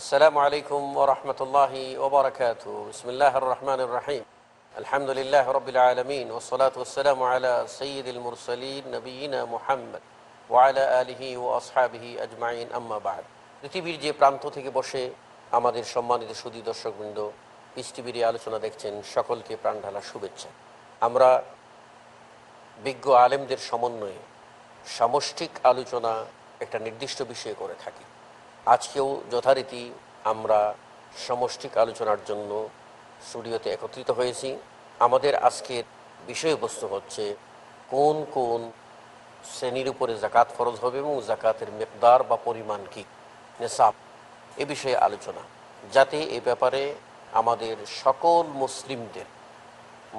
আসসালামু আলাইকুম ও রহমতুল্লাহি ওবরাকাত বিসমিল্লাহ রহমান রাহিম আলহামদুলিল্লাহ রবিল আলমিন ওসলাত ওসালাম আলা সঈদুল মুরসলিন নবীন মোহাম্মদ ওয়ালা আলিহি ও আসহাবিহি আজমাইন আম্মাবাদ পৃথিবীর যে প্রান্ত থেকে বসে আমাদের সম্মানিত সুদী দর্শকবৃন্দ পিস টিভির আলোচনা দেখছেন সকলকে প্রাণঢালা শুভেচ্ছা আমরা বিজ্ঞ আলেমদের সমন্বয়ে সামষ্টিক আলোচনা একটা নির্দিষ্ট বিষয়ে করে থাকি আজকেও যথারীতি আমরা সমষ্টিক আলোচনার জন্য স্টুডিওতে একত্রিত হয়েছি আমাদের আজকের বিষয়বস্তু হচ্ছে কোন কোন শ্রেণীর উপরে জাকাত ফরজ হবে এবং জাকাতের মেকদার বা পরিমাণ কী নেশাব এ বিষয়ে আলোচনা যাতে এ ব্যাপারে আমাদের সকল মুসলিমদের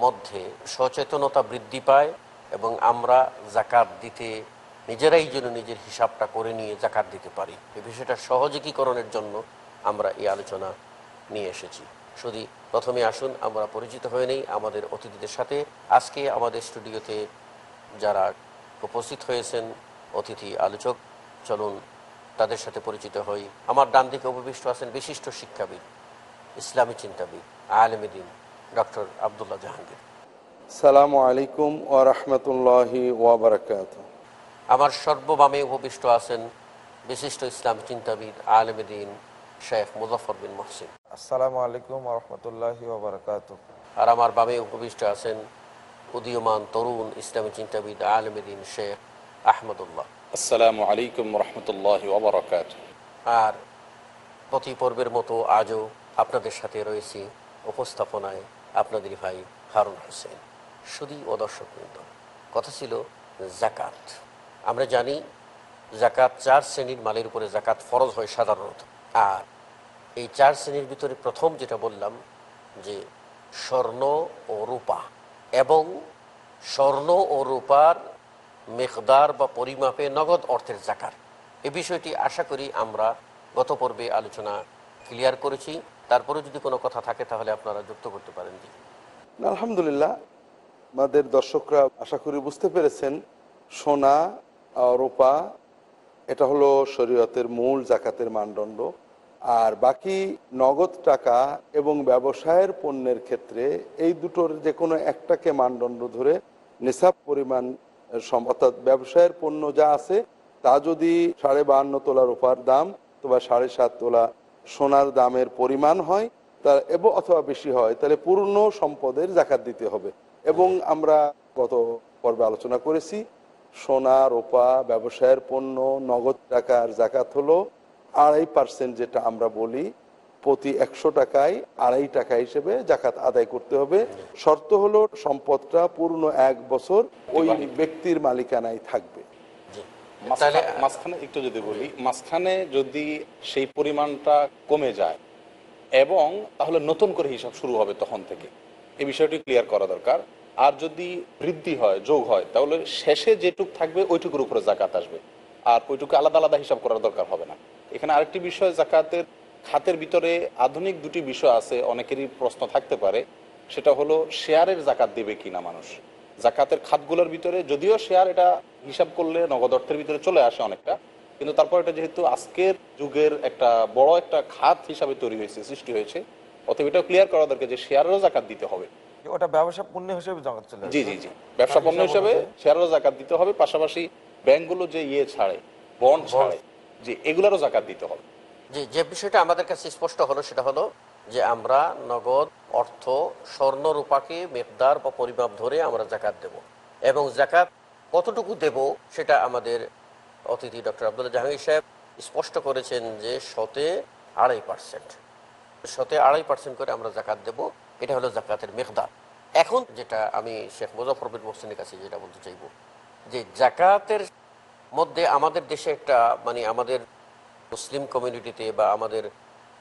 মধ্যে সচেতনতা বৃদ্ধি পায় এবং আমরা জাকাত দিতে নিজেরাই যেন নিজের হিসাবটা করে নিয়ে জাকাত দিতে পারি এই বিষয়টা সহযোগীকরণের জন্য আমরা এই আলোচনা নিয়ে এসেছি শুধু প্রথমে আসুন আমরা পরিচিত হয়ে নেই আমাদের অতিথিদের সাথে আজকে আমাদের স্টুডিওতে যারা উপস্থিত হয়েছেন অতিথি আলোচক চলুন তাদের সাথে পরিচিত হই আমার ডান দিকে উপবিষ্ট আছেন বিশিষ্ট শিক্ষাবিদ ইসলামী চিন্তাবিদ আলমদিন ডক্টর আবদুল্লাহ জাহাঙ্গীর সালামু আলাইকুম ওয়া রাহমাতুল্লাহি ওয়া আমার সর্ববামে উপবিষ্ট আছেন বিশিষ্ট ইসলাম চিন্তাবিদ আলমদিন শেখ মুজফর বিন মহসিন আসসালামু আলাইকুম রহমতুল্লাহ আর আমার বামে উপবিষ্ট আছেন উদীয়মান তরুণ ইসলামী চিন্তাবিদ আলমদিন শেখ আহমদুল্লাহ আসসালামু আলাইকুম রহমতুল্লাহ আর প্রতি পর্বের মতো আজও আপনাদের সাথে রয়েছি উপস্থাপনায় আপনাদের ভাই হারুন হোসেন শুধু ও দর্শক কথা ছিল জাকাত আমরা জানি জাকাত চার শ্রেণীর মালের উপরে জাকাত ফরজ হয় সাধারণত আর এই চার শ্রেণীর ভিতরে প্রথম যেটা বললাম যে স্বর্ণ ও রূপা এবং স্বর্ণ ও রূপার মেকদার বা পরিমাপে নগদ অর্থের জাকার এ বিষয়টি আশা করি আমরা গত পর্বে আলোচনা ক্লিয়ার করেছি তারপরে যদি কোনো কথা থাকে তাহলে আপনারা যুক্ত করতে পারেন জি আলহামদুলিল্লাহ আমাদের দর্শকরা আশা করি বুঝতে পেরেছেন সোনা রোপা এটা হলো শরীয়তের মূল জাকাতের মানদণ্ড আর বাকি নগদ টাকা এবং ব্যবসায়ের পণ্যের ক্ষেত্রে এই দুটোর যে কোনো একটাকে মানদণ্ড ধরে নিসাব পরিমাণ অর্থাৎ ব্যবসায়ের পণ্য যা আছে তা যদি সাড়ে বাহান্ন তোলা রূপার দাম অথবা সাড়ে সাত তোলা সোনার দামের পরিমাণ হয় তার এবং অথবা বেশি হয় তাহলে পূর্ণ সম্পদের জাকাত দিতে হবে এবং আমরা গত পর্বে আলোচনা করেছি সোনা রোপা ব্যবসায়ের পণ্য নগদ টাকার জাকাত হলো আড়াই পার্সেন্ট যেটা আমরা বলি প্রতি একশো টাকায় আড়াই টাকা হিসেবে জাকাত আদায় করতে হবে শর্ত হলো সম্পদটা পূর্ণ এক বছর ওই ব্যক্তির মালিকানায় থাকবে মাঝখানে একটু যদি বলি মাঝখানে যদি সেই পরিমাণটা কমে যায় এবং তাহলে নতুন করে হিসাব শুরু হবে তখন থেকে এই বিষয়টি ক্লিয়ার করা দরকার আর যদি বৃদ্ধি হয় যোগ হয় তাহলে শেষে যেটুক থাকবে ওইটুকুর উপরে জাকাত আসবে আর ওইটুকু আলাদা আলাদা হিসাব করার দরকার হবে না এখানে আরেকটি বিষয় জাকাতের খাতের ভিতরে আধুনিক দুটি বিষয় আছে অনেকেরই প্রশ্ন থাকতে পারে সেটা হলো শেয়ারের জাকাত দেবে কিনা মানুষ জাকাতের খাতগুলোর ভিতরে যদিও শেয়ার এটা হিসাব করলে নগদ অর্থের ভিতরে চলে আসে অনেকটা কিন্তু তারপর এটা যেহেতু আজকের যুগের একটা বড় একটা খাত হিসাবে তৈরি হয়েছে সৃষ্টি হয়েছে অথবা এটাও ক্লিয়ার করা দরকার যে শেয়ারেরও জাকাত দিতে হবে ওটা ব্যবসা পণ্য হিসেবে জগৎ চলে জি জি জি ব্যবসা পণ্য হিসেবে শেয়ারেরও জাকাত দিতে হবে পাশাপাশি ব্যাংকগুলো যে ইয়ে ছাড়ে বন্ড ছাড়ে জি এগুলোরও জাকাত দিতে হবে জি যে বিষয়টা আমাদের কাছে স্পষ্ট হলো সেটা হলো যে আমরা নগদ অর্থ স্বর্ণ রূপাকে মেপদার বা পরিমাপ ধরে আমরা জাকাত দেব এবং জাকাত কতটুকু দেব সেটা আমাদের অতিথি ডক্টর আবদুল্লাহ জাহাঙ্গীর সাহেব স্পষ্ট করেছেন যে শতে আড়াই পার্সেন্ট শতে আড়াই পার্সেন্ট করে আমরা জাকাত দেবো এটা হলো জাকাতের মেঘদার এখন যেটা আমি শেখ মুজাফর বিন মোহসিনের কাছে যেটা বলতে চাইব যে জাকাতের মধ্যে আমাদের দেশে একটা মানে আমাদের মুসলিম কমিউনিটিতে বা আমাদের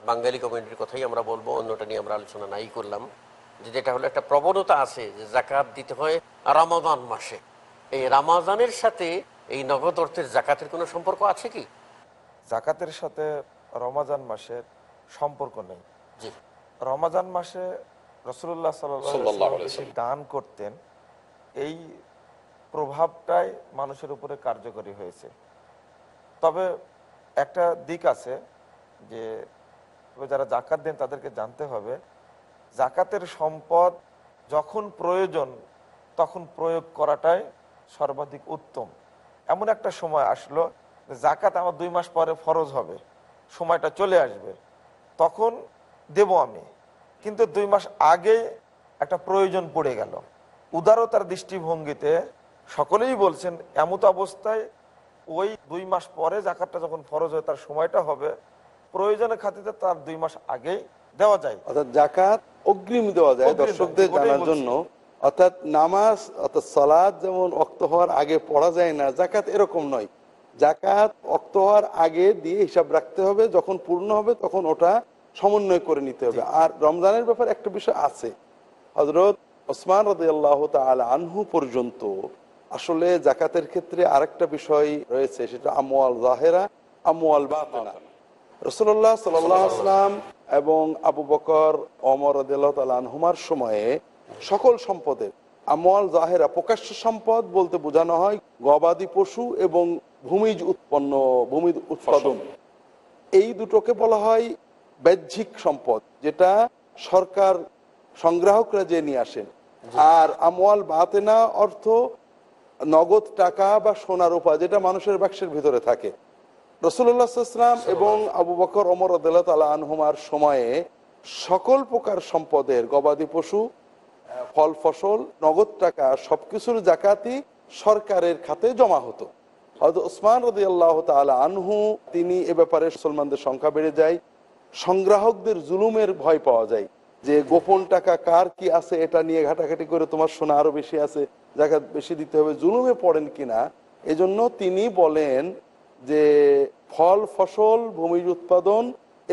বাঙালি কমিউনিটির কথাই আমরা বলবো অন্যটা নিয়ে আমরা আলোচনা নাই করলাম যে যেটা হলো একটা প্রবণতা আছে যে জাকাত দিতে হয় রামাজান মাসে এই রামাজানের সাথে এই নগদ অর্থের জাকাতের কোনো সম্পর্ক আছে কি জাকাতের সাথে রমাজান মাসের সম্পর্ক নেই রমাজান মাসে রসুল্লাহ সাল্লাম দান করতেন এই প্রভাবটাই মানুষের উপরে কার্যকরী হয়েছে তবে একটা দিক আছে যে যারা জাকাত দেন তাদেরকে জানতে হবে জাকাতের সম্পদ যখন প্রয়োজন তখন প্রয়োগ করাটাই সর্বাধিক উত্তম এমন একটা সময় আসলো জাকাত আমার দুই মাস পরে ফরজ হবে সময়টা চলে আসবে তখন দেব আমি কিন্তু দুই মাস আগে একটা প্রয়োজন পড়ে গেল উদারতার দৃষ্টিভঙ্গিতে সকলেই বলছেন এমত অবস্থায় ওই দুই মাস পরে জাকাতটা যখন ফরজ হয় তার সময়টা হবে প্রয়োজনের খাতিতে তার দুই মাস আগেই দেওয়া যায় অর্থাৎ জাকাত অগ্রিম দেওয়া যায় দর্শকদের জানার জন্য অর্থাৎ নামাজ অর্থাৎ সালাদ যেমন অক্ত হওয়ার আগে পড়া যায় না জাকাত এরকম নয় জাকাত অক্ত হওয়ার আগে দিয়ে হিসাব রাখতে হবে যখন পূর্ণ হবে তখন ওটা সমন্বয় করে নিতে হবে আর রমজানের ব্যাপার একটা বিষয় আছে হজরত ওসমান রদাহ আনহু পর্যন্ত আসলে জাকাতের ক্ষেত্রে আরেকটা বিষয় রয়েছে সেটা আমোয়াল জাহেরা আমোয়াল বাতেনা রসুল্লাহ সাল্লাম এবং আবু বকর অমর আনহুমার সময়ে সকল সম্পদের আমল জাহেরা প্রকাশ্য সম্পদ বলতে বোঝানো হয় গবাদি পশু এবং ভূমিজ উৎপন্ন ভূমি উৎপাদন এই দুটোকে বলা হয় বাহ্যিক সম্পদ যেটা সরকার সংগ্রাহকরা যে নিয়ে আসেন আর আমওয়াল বাতেনা অর্থ নগদ টাকা বা সোনা রূপা যেটা মানুষের বাক্সের ভিতরে থাকে রসুল্লাহাম এবং আবু বকর অমর আদালা আনহুমার সময়ে সকল প্রকার সম্পদের গবাদি পশু ফল ফসল নগদ টাকা সবকিছুর জাকাতি সরকারের খাতে জমা হতো হয়তো ওসমান রদি আল্লাহ তালা আনহু তিনি এ ব্যাপারে সলমানদের সংখ্যা বেড়ে যায় সংগ্রাহকদের জুলুমের ভয় পাওয়া যায় যে গোপন টাকা কার কি আছে এটা নিয়ে ঘাটাঘাটি করে তোমার সোনা আরো বেশি আছে জায়গা বেশি দিতে হবে জুলুমে পড়েন কিনা এজন্য তিনি বলেন যে ফল ফসল ভূমির উৎপাদন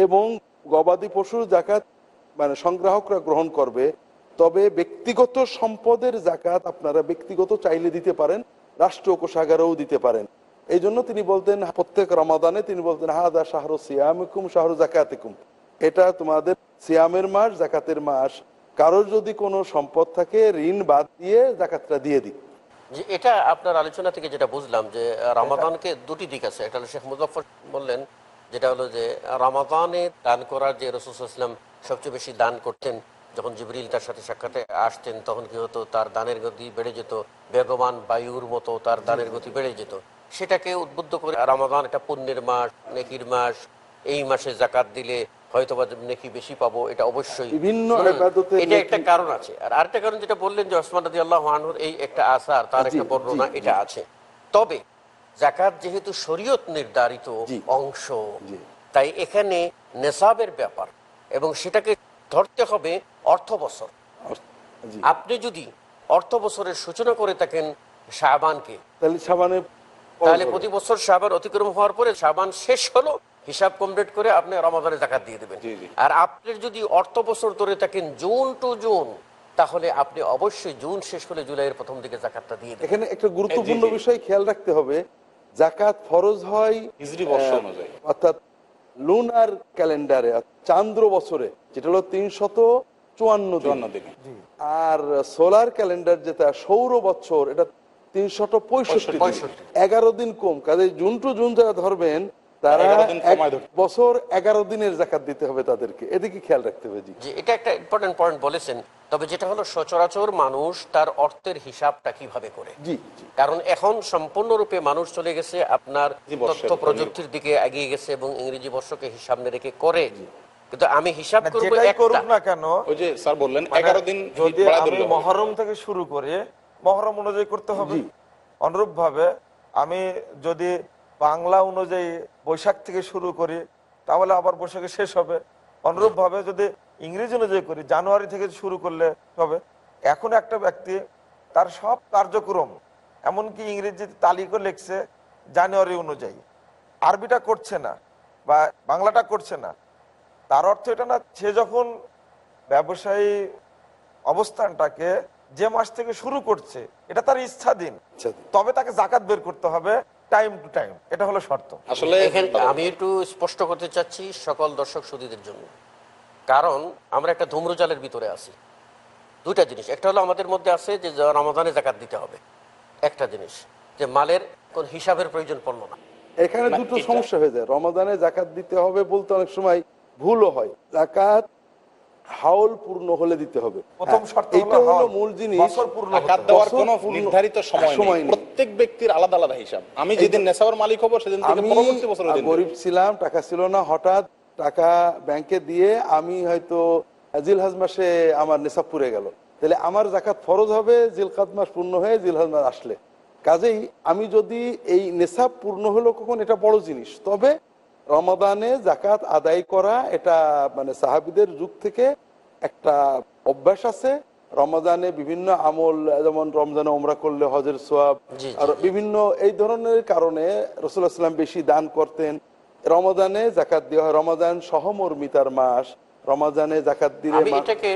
এবং গবাদি পশুর জাকাত মানে সংগ্রাহকরা গ্রহণ করবে তবে ব্যক্তিগত সম্পদের জাকাত আপনারা ব্যক্তিগত চাইলে দিতে পারেন রাষ্ট্র কোষাগারেও দিতে পারেন এই জন্য তিনি বলতেন প্রত্যেক রমাদানে তিনি বলতেন হাদা শাহরু সিয়ামিকুম শাহরু জাকাতিকুম এটা তোমাদের সিয়ামের মাস জাকাতের মাস কারোর যদি কোনো সম্পদ থাকে ঋণ বাদ দিয়ে জাকাতটা দিয়ে দিই যে এটা আপনার আলোচনা থেকে যেটা বুঝলাম যে রামাদানকে দুটি দিক আছে এটা হলো শেখ মুজফর বললেন যেটা হলো যে রামাদানে দান করার যে রসুলাম সবচেয়ে বেশি দান করতেন যখন জিবরিল তার সাথে সাক্ষাতে আসতেন তখন কি হতো তার দানের গতি বেড়ে যেত বেগবান বায়ুর মতো তার দানের গতি বেড়ে যেত সেটাকে উদ্বুদ্ধ করে রামাদান এটা পুণ্যের মাস নেকির মাস এই মাসে জাকাত দিলে হয়তো বা নেকি বেশি পাবো এটা অবশ্যই বিভিন্ন এটা একটা কারণ আছে আর আরেকটা কারণ যেটা বললেন যে ওসমান রাজি আল্লাহ আনহুর এই একটা আসার তার একটা বর্ণনা এটা আছে তবে জাকাত যেহেতু শরীয়ত নির্ধারিত অংশ তাই এখানে নেশাবের ব্যাপার এবং সেটাকে ধরতে হবে অর্থ বছর আপনি যদি অর্থ বছরের সূচনা করে থাকেন শাহবানকে তাহলে শাহবানের তাহলে প্রতি বছর সাবান অতিক্রম হওয়ার পরে সাবান শেষ হলো হিসাব কমপ্লিট করে আপনি রমাদানে জাকাত দিয়ে দেবেন আর আপনি যদি অর্থ বছর ধরে থাকেন জুন টু জুন তাহলে আপনি অবশ্যই জুন শেষ হলে জুলাইয়ের প্রথম দিকে জাকাতটা দিয়ে এখানে একটা গুরুত্বপূর্ণ বিষয় খেয়াল রাখতে হবে জাকাত ফরজ হয় হিজরি বর্ষ অনুযায়ী অর্থাৎ লুনার ক্যালেন্ডারে চান্দ্র বছরে যেটা হলো তিনশত চুয়ান্ন দিন আর সোলার ক্যালেন্ডার যেটা সৌর বছর এটা তিনশত পঁয়ষট্টি এগারো দিন কম কাজে জুন টু জুন যারা ধরবেন তারা বছর এগারো দিনের জাকাত দিতে হবে তাদেরকে এদিকে খেয়াল রাখতে হবে এটা একটা ইম্পর্টেন্ট পয়েন্ট বলেছেন তবে যেটা হলো সচরাচর মানুষ তার অর্থের হিসাবটা কিভাবে করে কারণ এখন সম্পূর্ণরূপে মানুষ চলে গেছে আপনার তথ্য প্রযুক্তির দিকে এগিয়ে গেছে এবং ইংরেজি বর্ষকে হিসাব রেখে করে কিন্তু আমি হিসাব করবো না কেন ওই যে স্যার বললেন মানে এগারো দিন যদি মহরম থেকে শুরু করে মহরম অনুযায়ী করতে হবে অনুরূপ ভাবে আমি যদি বাংলা অনুযায়ী বৈশাখ থেকে শুরু করি তাহলে আবার বৈশাখে শেষ হবে অনুরূপ ভাবে যদি ইংরেজি অনুযায়ী করি জানুয়ারি থেকে শুরু করলে হবে এখন একটা ব্যক্তি তার সব কার্যক্রম এমনকি ইংরেজি তালিকও লিখছে জানুয়ারি অনুযায়ী আরবিটা করছে না বা বাংলাটা করছে না তার অর্থ এটা না সে যখন ব্যবসায়ী অবস্থানটাকে যে মাস থেকে শুরু করছে এটা তার ইচ্ছা দিন তবে তাকে জাকাত বের করতে হবে টাইম টু টাইম এটা হলো শর্ত আসলে আমি একটু স্পষ্ট করতে চাচ্ছি সকল দর্শক সুদীদের জন্য কারণ আমরা একটা ধুম্রজালের ভিতরে আছি দুইটা জিনিস একটা হলো আমাদের মধ্যে আছে যে রমাদানে জাকাত দিতে হবে একটা জিনিস যে মালের কোন হিসাবের প্রয়োজন পড়লো না এখানে দুটো সমস্যা হয়ে যায় রমাদানে জাকাত দিতে হবে বলতে অনেক সময় ভুলও হয় জাকাত হাওল পূর্ণ হলে দিতে হবে টাকা ব্যাংকে দিয়ে আমি হয়তো আমার নেশাব পুরে গেল তাহলে আমার জাকাত ফরজ হবে জিলকাত মাস পূর্ণ হয়ে জিলহাজ মাস আসলে কাজেই আমি যদি এই নেশাব পূর্ণ হলো কখন এটা বড় জিনিস তবে রমাদানে জাকাত আদায় করা এটা মানে সাহাবিদের যুগ থেকে একটা অভ্যাস আছে রমাদানে বিভিন্ন আমল যেমন রমজানে ওমরা করলে হজের সোয়াব আর বিভিন্ন এই ধরনের কারণে রসুল্লাহ সাল্লাম বেশি দান করতেন রমাদানে জাকাত দেওয়া হয় রমাদান সহমর্মিতার মাস রমাজানে জাকাত দিলে এটাকে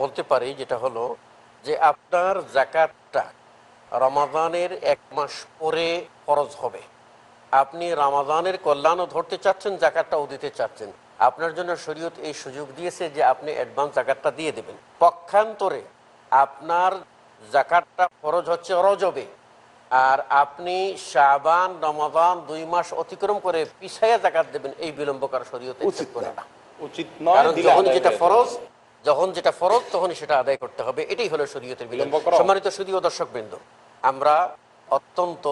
বলতে পারি যেটা হলো যে আপনার জাকাতটা রমাদানের এক মাস পরে খরচ হবে আপনি রামাদানের কল্যাণও ধরতে চাচ্ছেন জাকাতটাও দিতে চাচ্ছেন আপনার জন্য শরীয়ত এই সুযোগ দিয়েছে যে আপনি অ্যাডভান্স জাকাতটা দিয়ে দেবেন পক্ষান্তরে আপনার জাকাতটা খরচ হচ্ছে রজবে আর আপনি শাবান রমাদান দুই মাস অতিক্রম করে পিছাইয়া জাকাত দেবেন এই বিলম্ব করা শরীয়ত উচিত করে না উচিত যখন যেটা ফরজ যখন যেটা ফরজ তখনই সেটা আদায় করতে হবে এটাই হলো শরীয়তের বিলম্ব সম্মানিত সুদীয় দর্শক বৃন্দ আমরা অত্যন্ত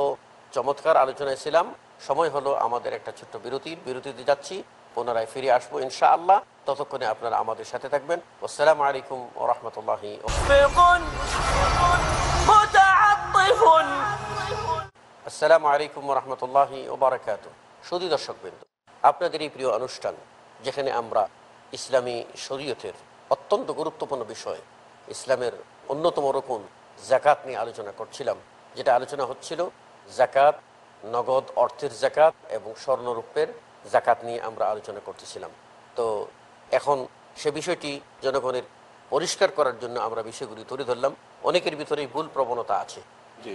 চমৎকার আলোচনায় ছিলাম সময় হলো আমাদের একটা ছোট্ট বিরতির বিরতিতে যাচ্ছি পুনরায় ফিরে আসবো ইনশা আল্লাহ ততক্ষণে আপনারা আমাদের সাথে থাকবেন আসসালাম আলাইকুম ও রহমতুল্লাহ আসসালাম আলাইকুম রহমতুল্লাহ ওবরাকাত সুদী দর্শকবৃন্দ আপনাদের এই প্রিয় অনুষ্ঠান যেখানে আমরা ইসলামী শরীয়তের অত্যন্ত গুরুত্বপূর্ণ বিষয় ইসলামের অন্যতম রকম জাকাত নিয়ে আলোচনা করছিলাম যেটা আলোচনা হচ্ছিল জাকাত নগদ অর্থের জাকাত এবং স্বর্ণরূপের জাকাত নিয়ে আমরা আলোচনা করতেছিলাম তো এখন সে বিষয়টি জনগণের পরিষ্কার করার জন্য আমরা বিষয়গুলি তুলে ধরলাম অনেকের ভিতরে ভুল প্রবণতা আছে যে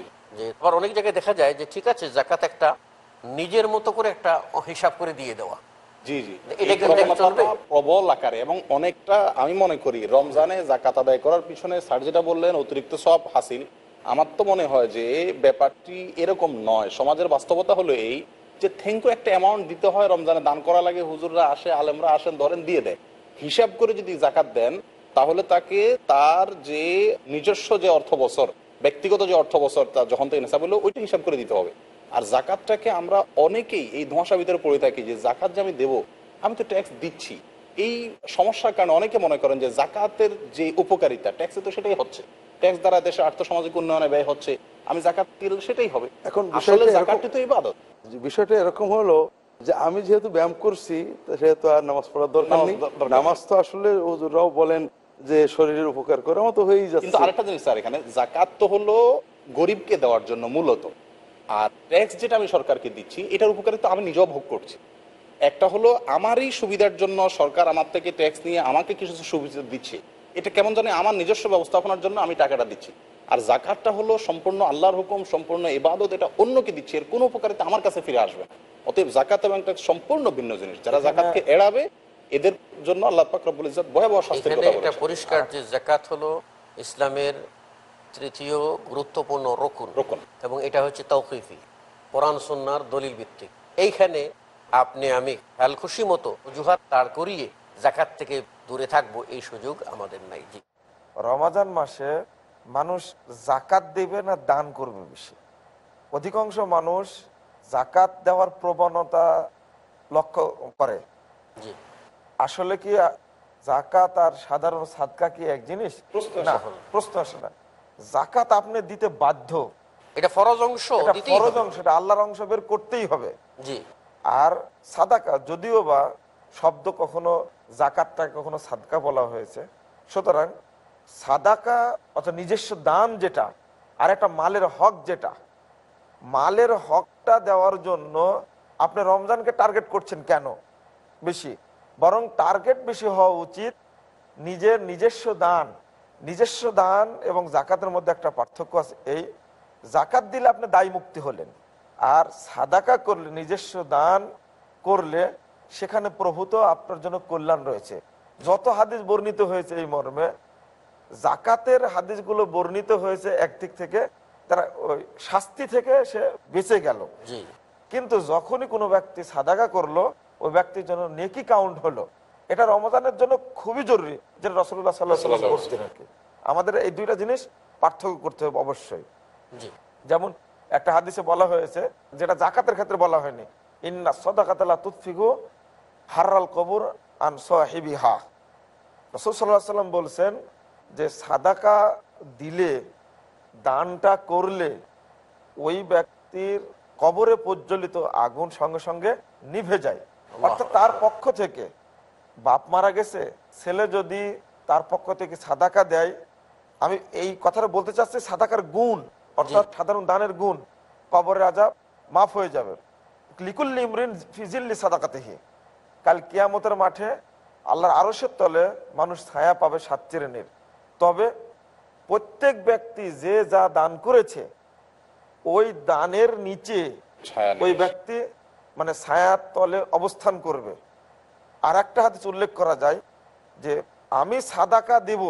আবার অনেক জায়গায় দেখা যায় যে ঠিক আছে জাকাত একটা নিজের মতো করে একটা হিসাব করে দিয়ে দেওয়া আমি মনে করি রমজানে জাকাত আদায় করার পিছনে স্যার যেটা বললেন অতিরিক্ত সব হাসিল আমার তো মনে হয় যে ব্যাপারটি এরকম নয় সমাজের বাস্তবতা হলো এই যে থ্যাংকু একটা অ্যামাউন্ট দিতে হয় রমজানে দান করা লাগে হুজুররা আসে আলেমরা আসেন ধরেন দিয়ে দেয় হিসাব করে যদি জাকাত দেন তাহলে তাকে তার যে নিজস্ব যে অর্থ বছর ব্যক্তিগত যে অর্থ বছর তা যখন তো হিসাব বললো ওইটা হিসাব করে দিতে হবে আর জাকাতটাকে আমরা অনেকেই এই ধোঁয়াশা ভিতরে পড়ে থাকি যে জাকাত যে আমি দেবো আমি তো ট্যাক্স দিচ্ছি এই সমস্যার কারণে অনেকে মনে করেন যে জাকাতের যে উপকারিতা ট্যাক্সে তো সেটাই হচ্ছে ট্যাক্স দ্বারা আর্থ আর্থসামাজিক উন্নয়নে ব্যয় হচ্ছে আমি জাকাত দিলে সেটাই হবে এখন আসলে জাকাতটি তো ইবাদত বিষয়টা এরকম হলো যে আমি যেহেতু ব্যায়াম করছি সেহেতু আর নামাজ পড়ার দরকার নেই নামাজ তো আসলে ওজুরাও বলেন যে শরীরের উপকার করে আমার তো হয়েই যাচ্ছে কিন্তু আরেকটা জিনিস স্যার এখানে জাকাত তো হলো গরিবকে দেওয়ার জন্য মূলত আর ট্যাক্স যেটা আমি সরকারকে দিচ্ছি এটার উপকারে তো আমি নিজেও ভোগ করছি একটা হলো আমারই সুবিধার জন্য সরকার আমার থেকে ট্যাক্স নিয়ে আমাকে কিছু সুবিধা দিচ্ছে এটা কেমন জানি আমার নিজস্ব ব্যবস্থাপনার জন্য আমি টাকাটা দিচ্ছি আর জাকাতটা হলো সম্পূর্ণ আল্লাহর হুকুম সম্পূর্ণ ইবাদত এটা অন্যকে দিচ্ছি এর কোনো উপকারিতা আমার কাছে ফিরে আসবে না অতএব জাকাত এবং একটা সম্পূর্ণ ভিন্ন জিনিস যারা জাকাতকে এড়াবে এদের জন্য আল্লাহ পাক রব্বুল ইজ্জত ভয়াবহ শাস্তি এটা পরিষ্কার যে জাকাত হলো ইসলামের তৃতীয় গুরুত্বপূর্ণ রকুন রকুন এবং এটা হচ্ছে তৌকিফি কোরআন সুন্নাহর দলিল ভিত্তিক এইখানে আপনি আমি খুশি মতো অজুহাত তার করিয়ে জাকাত থেকে দূরে থাকবো এই সুযোগ আমাদের নাই জি রমাজান মাসে মানুষ জাকাত দেবে না দান করবে বেশি অধিকাংশ মানুষ জাকাত দেওয়ার প্রবণতা লক্ষ্য করে জি আসলে কি জাকাত আর সাধারণ সাদকা কি এক জিনিস প্রশ্ন আসে না জাকাত আপনি দিতে বাধ্য এটা ফরজ অংশ ফরজ অংশ এটা আল্লাহর অংশ বের করতেই হবে জি আর সাদাকা যদিও বা শব্দ কখনো জাকাতটাকে কখনো সাদকা বলা হয়েছে সুতরাং সাদাকা অর্থাৎ নিজস্ব দান যেটা আর একটা মালের হক যেটা মালের হকটা দেওয়ার জন্য আপনি রমজানকে টার্গেট করছেন কেন বেশি বরং টার্গেট বেশি হওয়া উচিত নিজের নিজস্ব দান নিজস্ব দান এবং জাকাতের মধ্যে একটা পার্থক্য আছে এই জাকাত দিলে আপনি দায়ী মুক্তি হলেন আর সাদাকা করলে নিজস্ব দান করলে সেখানে প্রভূত আপনার জন্য কল্যাণ রয়েছে যত হাদিস বর্ণিত হয়েছে এই মর্মে জাকাতের হাদিসগুলো বর্ণিত হয়েছে একদিক থেকে তারা ওই শাস্তি থেকে সে বেঁচে গেল কিন্তু যখনই কোনো ব্যক্তি সাদাগা করলো ওই ব্যক্তির জন্য নেকি কাউন্ট হলো এটা রমজানের জন্য খুবই জরুরি যেটা রসুল্লাহ সাল্লাহ সাল্লাম থাকে আমাদের এই দুইটা জিনিস পার্থক্য করতে হবে অবশ্যই যেমন একটা হাদিসে বলা হয়েছে যেটা জাকাতের ক্ষেত্রে বলা হয়নি ইন্না সদাকাত তুৎফিগু হার্রাল কবর আন সাহিবিহা হা সাল্লাহ সাল্লাম বলছেন যে সাদাকা দিলে দানটা করলে ওই ব্যক্তির কবরে প্রজ্বলিত আগুন সঙ্গে সঙ্গে নিভে যায় অর্থাৎ তার পক্ষ থেকে বাপ মারা গেছে ছেলে যদি তার পক্ষ থেকে সাদাকা দেয় আমি এই কথাটা বলতে চাচ্ছি সাদাকার গুণ অর্থাৎ সাধারণ দানের গুণ কবরের আজাব মাফ হয়ে যাবে লিকুল্লি ইমরিন ফিজিল্লি হি কাল কিয়ামতের মাঠে আল্লাহর আরসের তলে মানুষ ছায়া পাবে সাত চিরেনের তবে প্রত্যেক ব্যক্তি যে যা দান করেছে ওই দানের নিচে ওই ব্যক্তি মানে ছায়ার তলে অবস্থান করবে আর একটা হাতে উল্লেখ করা যায় যে আমি সাদাকা দিব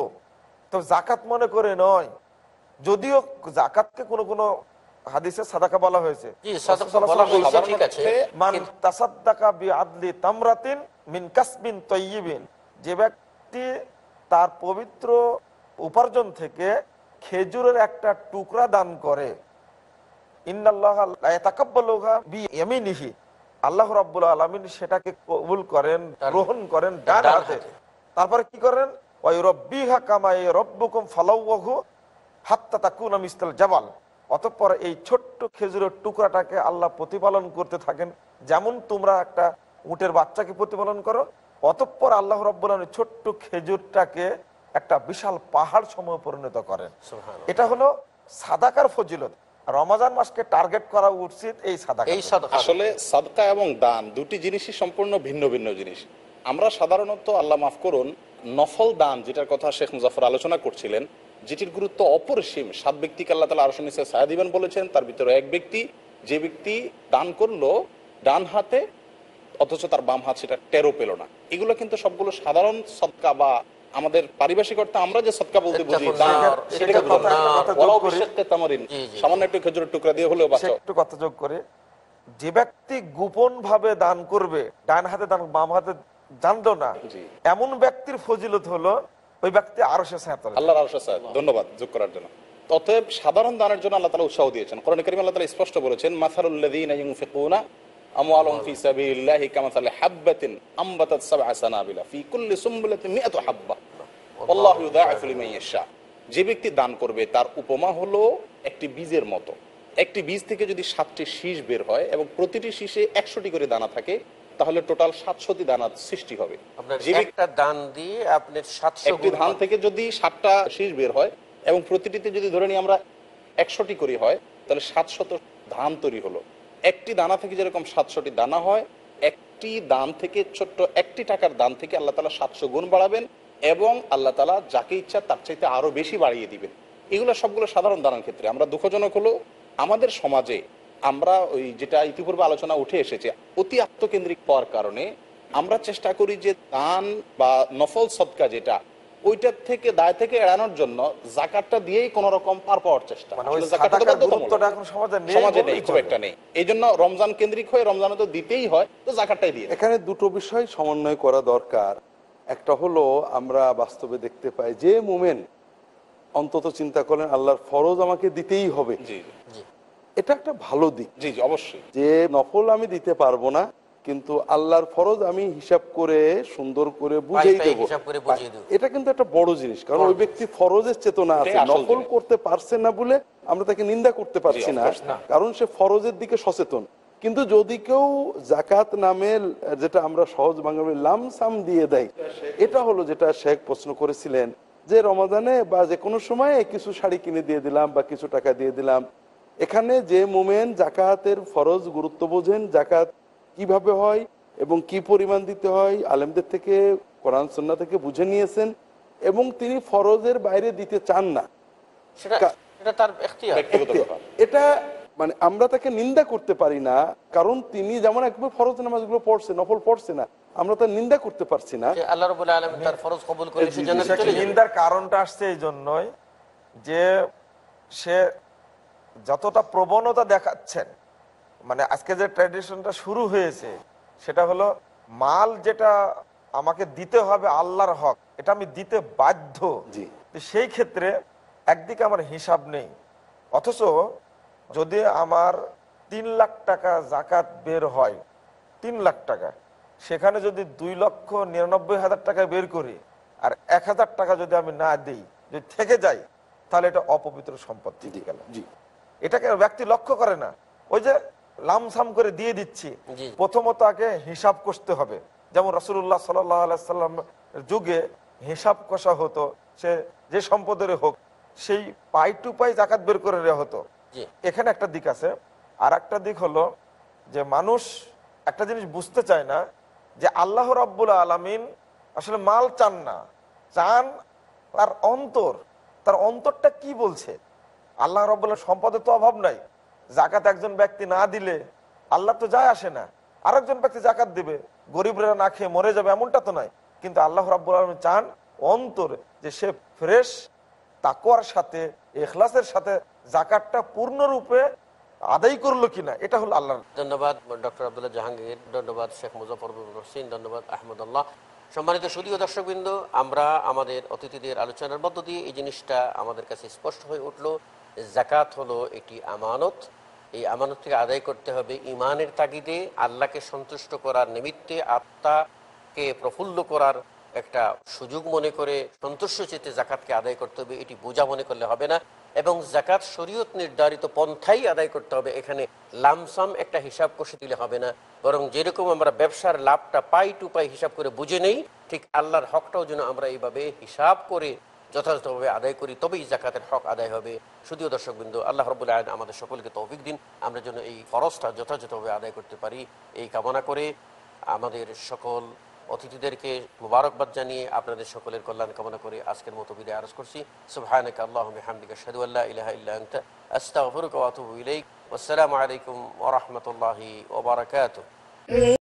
তো জাকাত মনে করে নয় যদিও জাকাতকে কোনো কোনো হাদিসে সাদাকা বলা হয়েছে যে ব্যক্তি তার পবিত্র উপার্জন থেকে খেজুরের একটা টুকরা দান করে আল্লাহ রাবুল আলমিন সেটাকে কবুল করেন গ্রহণ করেন ডান তারপরে কি করেন ওই রব্বি হাকামাই রব্বুকুম ফালাউ হাত্তা তাকুন জামাল অতঃপর এই ছোট্ট খেজুরের টুকরাটাকে আল্লাহ প্রতিপালন করতে থাকেন যেমন তোমরা একটা উটের বাচ্চাকে প্রতিপালন করো অতঃপর আল্লাহ রব্বুল্লাহ ছোট্ট খেজুরটাকে একটা বিশাল পাহাড় সময় পরিণত করেন এটা হলো সাদাকার ফজিলত রমাজান মাসকে টার্গেট করা উচিত এই সাদা এই আসলে সাদকা এবং দান দুটি জিনিসই সম্পূর্ণ ভিন্ন ভিন্ন জিনিস আমরা সাধারণত আল্লাহ মাফ করুন নফল দান যেটার কথা শেখ মুজাফর আলোচনা করছিলেন যেটির গুরুত্ব অপরিসীম সাত ব্যক্তিকে আল্লাহ তালা আরশ নিচে সায়া দিবেন বলেছেন তার ভিতরে এক ব্যক্তি যে ব্যক্তি দান করলো ডান হাতে অথচ তার বাম হাত সেটা টেরো পেল না এগুলো কিন্তু সবগুলো সাধারণ সৎকা বা আমাদের পারিভাষিক অর্থে আমরা যে সৎকা বলতে বুঝি সামান্য একটু খেজুরের টুকরা দিয়ে হলেও একটু কথা যোগ করে যে ব্যক্তি গোপন ভাবে দান করবে ডান হাতে দান বাম হাতে জানতো না এমন ব্যক্তির ফজিলত হলো ওই ব্যক্তি আরো সে আরো ধন্যবাদ যোগ করার জন্য অতএব সাধারণ দানের জন্য আল্লাহ তালা উৎসাহ দিয়েছেন কোরআন করিম আল্লাহ তালা স্পষ্ট বলেছেন মাসারুল্লাদিন ফি হাব্বাতিন ফি কুল্লি হাব্বা যে ব্যক্তি দান করবে তার উপমা হলো একটি বীজের মতো একটি বীজ থেকে যদি সাতটি শীষ বের হয় এবং প্রতিটি শীষে একশোটি করে দানা থাকে তাহলে টোটাল সাতশোটি দানা সৃষ্টি হবে একটি ধান থেকে যদি সাতটা শীষ বের হয় এবং প্রতিটিতে যদি ধরে নিই আমরা একশোটি করি হয় তাহলে সাতশত ধান তৈরি হলো একটি দানা থেকে যেরকম সাতশোটি দানা হয় একটি দান থেকে ছোট্ট একটি টাকার দান থেকে আল্লাহ তালা সাতশো গুণ বাড়াবেন এবং আল্লাহ তালা যাকে ইচ্ছা তার চাইতে আরও বেশি বাড়িয়ে দিবেন এগুলো সবগুলো সাধারণ দানার ক্ষেত্রে আমরা দুঃখজনক হলো আমাদের সমাজে আমরা ওই যেটা ইতিপূর্বে আলোচনা উঠে এসেছে অতি আত্মকেন্দ্রিক হওয়ার কারণে আমরা চেষ্টা করি যে দান বা নফল সৎকা যেটা ওইটার থেকে দায় থেকে এড়ানোর জন্য জাকাতটা দিয়েই কোন রকম পার পাওয়ার চেষ্টা মানে সমাজে নেই খুব একটা নেই এই জন্য রমজান কেন্দ্রিক হয়ে রমজানে তো দিতেই হয় তো জাকাতটাই দিয়ে এখানে দুটো বিষয় সমন্বয় করা দরকার একটা হলো আমরা বাস্তবে দেখতে পাই যে মোমেন অন্তত চিন্তা করেন আল্লাহর ফরজ আমাকে দিতেই হবে এটা একটা ভালো দিক জি অবশ্যই যে নফল আমি দিতে পারবো না কিন্তু আল্লাহর ফরজ আমি হিসাব করে সুন্দর করে বুঝেই দেবো এটা কিন্তু একটা বড় জিনিস কারণ ওই ব্যক্তি ফরজের চেতনা আছে নকল করতে পারছে না বলে আমরা তাকে নিন্দা করতে পারছি না কারণ সে ফরজের দিকে সচেতন কিন্তু যদি কেউ জাকাত নামে যেটা আমরা সহজ বাঙালি লামসাম দিয়ে দেয় এটা হলো যেটা শেখ প্রশ্ন করেছিলেন যে রমাদানে বা যে কোনো সময়ে কিছু শাড়ি কিনে দিয়ে দিলাম বা কিছু টাকা দিয়ে দিলাম এখানে যে মোমেন জাকাতের ফরজ গুরুত্ব বোঝেন জাকাত কিভাবে হয় এবং কি পরিমাণ দিতে হয় আলেমদের থেকে কোরআন সন্না থেকে বুঝে নিয়েছেন এবং তিনি ফরজের বাইরে দিতে চান না এটা মানে আমরা তাকে নিন্দা করতে পারি না কারণ তিনি যেমন একবার ফরজ নামাজগুলো পড়ছে নফল পড়ছে না আমরা তার নিন্দা করতে পারছি না আল্লাহ নিন্দার কারণটা আসছে এই জন্যই যে সে যতটা প্রবণতা দেখাচ্ছেন মানে আজকে যে ট্র্যাডিশনটা শুরু হয়েছে সেটা হলো মাল যেটা আমাকে দিতে হবে আল্লাহর হক এটা আমি দিতে বাধ্য সেই ক্ষেত্রে একদিকে আমার হিসাব নেই অথচ যদি আমার তিন লাখ টাকা জাকাত বের হয় তিন লাখ টাকা সেখানে যদি দুই লক্ষ নিরানব্বই হাজার টাকা বের করি আর এক হাজার টাকা যদি আমি না দিই যদি থেকে যাই তাহলে এটা অপবিত্র দিয়ে গেলাম গেল এটাকে ব্যক্তি লক্ষ্য করে না ওই যে লামসাম করে দিয়ে দিচ্ছি প্রথমত আগে হিসাব করতে হবে যেমন রসুল্লাহ সাল্লাম যুগে হিসাব কষা হতো সে যে সম্পদের হোক সেই পাই টু পাই জাকাত বের করে নেওয়া হতো এখানে একটা দিক আছে আর একটা দিক হলো যে মানুষ একটা জিনিস বুঝতে চায় না যে আল্লাহ রাব্বুল আলমিন আসলে মাল চান না চান তার অন্তর তার অন্তরটা কি বলছে আল্লাহ রবাহ সম্পদের তো অভাব নাই জাকাত একজন ব্যক্তি না দিলে আল্লাহ তো যায় আসে না আরেকজন ব্যক্তি জাকাত দিবে গরিবরা না খেয়ে মরে যাবে এমনটা তো নয় কিন্তু আল্লাহ রাবুল আলম চান অন্তর যে সে ফ্রেশ তাকুয়ার সাথে এখলাসের সাথে জাকাতটা পূর্ণরূপে আদায় করলো কিনা এটা হলো আল্লাহ ধন্যবাদ ডক্টর আবদুল্লাহ জাহাঙ্গীর ধন্যবাদ শেখ মুজফর হোসেন ধন্যবাদ আহমদুল্লাহ সম্মানিত সুদীয় দর্শকবৃন্দ আমরা আমাদের অতিথিদের আলোচনার মধ্য দিয়ে এই জিনিসটা আমাদের কাছে স্পষ্ট হয়ে উঠলো জাকাত হলো একটি আমানত এই আমানত থেকে আদায় করতে হবে ইমানের তাগিদে আল্লাহকে সন্তুষ্ট করার নিমিত্তে আত্মাকে প্রফুল্ল করার একটা সুযোগ মনে করে সন্তুষ্ট চেতে জাকাতকে আদায় করতে হবে এটি বোঝা মনে করলে হবে না এবং জাকাত শরীয়ত নির্ধারিত পন্থাই আদায় করতে হবে এখানে লামসাম একটা হিসাব কষে দিলে হবে না বরং যেরকম আমরা ব্যবসার লাভটা পাই টু পাই হিসাব করে বুঝে নেই ঠিক আল্লাহর হকটাও যেন আমরা এইভাবে হিসাব করে যথাযথভাবে আদায় করি তবেই জাকাতের হক আদায় হবে শুধুও বিন্দু আল্লাহ রবুল্লা আয়ন আমাদের সকলকে তৌফিক দিন আমরা যেন এই ফরজটা যথাযথভাবে আদায় করতে পারি এই কামনা করে আমাদের সকল অতিথিদেরকে মুবারকবাদ জানিয়ে আপনাদের সকলের কল্যাণ কামনা করে আজকের মতো বিদায় আরজ করছি সুবহানাক আল্লাহুম্মা হামদিকা আশহাদু আল্লা আলাইকুম ওয়া রাহমাতুল্লাহি